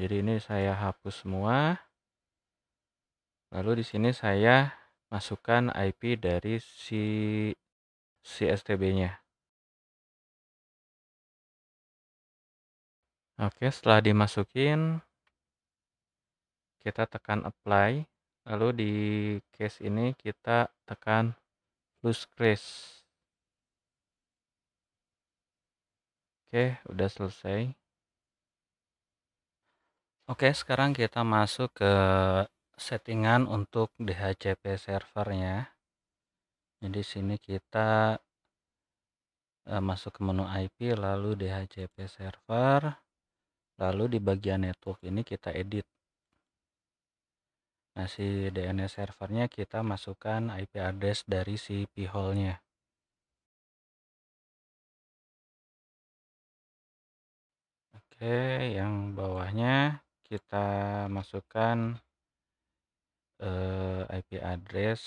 jadi ini saya hapus semua lalu di sini saya masukkan IP dari si si STB-nya Oke setelah dimasukin kita tekan apply lalu di case ini kita tekan plus crease Oke, udah selesai. Oke, sekarang kita masuk ke settingan untuk DHCP servernya. Jadi sini kita eh, masuk ke menu IP lalu DHCP server. Lalu di bagian network ini kita edit. Nah, si DNS servernya kita masukkan IP address dari si pihole nya Oke, yang bawahnya kita masukkan uh, eh, IP address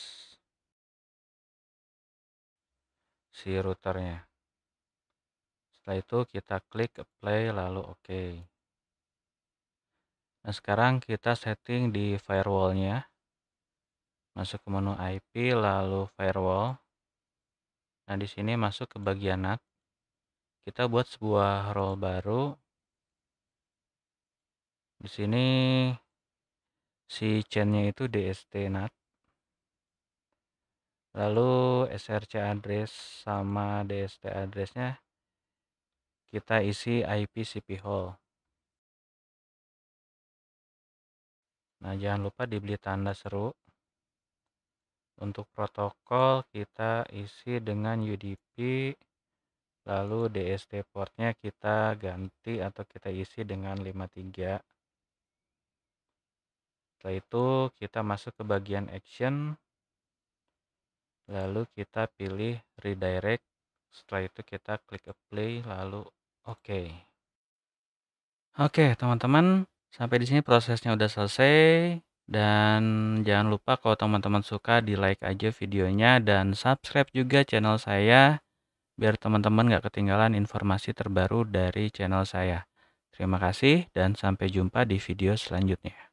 si routernya setelah itu kita klik apply lalu oke okay. nah sekarang kita setting di firewallnya masuk ke menu IP lalu firewall nah di sini masuk ke bagian NAT kita buat sebuah role baru di sini si chainnya itu dst NAT lalu src address sama dst addressnya kita isi IP CP hole nah jangan lupa dibeli tanda seru untuk protokol kita isi dengan UDP lalu DST portnya kita ganti atau kita isi dengan 53 setelah itu kita masuk ke bagian action. Lalu kita pilih redirect. Setelah itu kita klik apply lalu oke. Okay. Oke, okay, teman-teman, sampai di sini prosesnya udah selesai dan jangan lupa kalau teman-teman suka di like aja videonya dan subscribe juga channel saya biar teman-teman gak ketinggalan informasi terbaru dari channel saya. Terima kasih dan sampai jumpa di video selanjutnya.